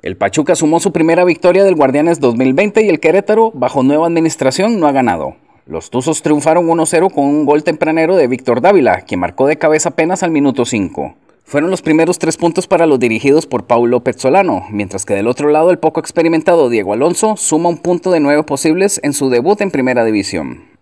El Pachuca sumó su primera victoria del Guardianes 2020 y el Querétaro, bajo nueva administración, no ha ganado. Los Tuzos triunfaron 1-0 con un gol tempranero de Víctor Dávila, quien marcó de cabeza apenas al minuto 5. Fueron los primeros tres puntos para los dirigidos por Paulo Pezzolano, mientras que del otro lado el poco experimentado Diego Alonso suma un punto de nueve posibles en su debut en Primera División.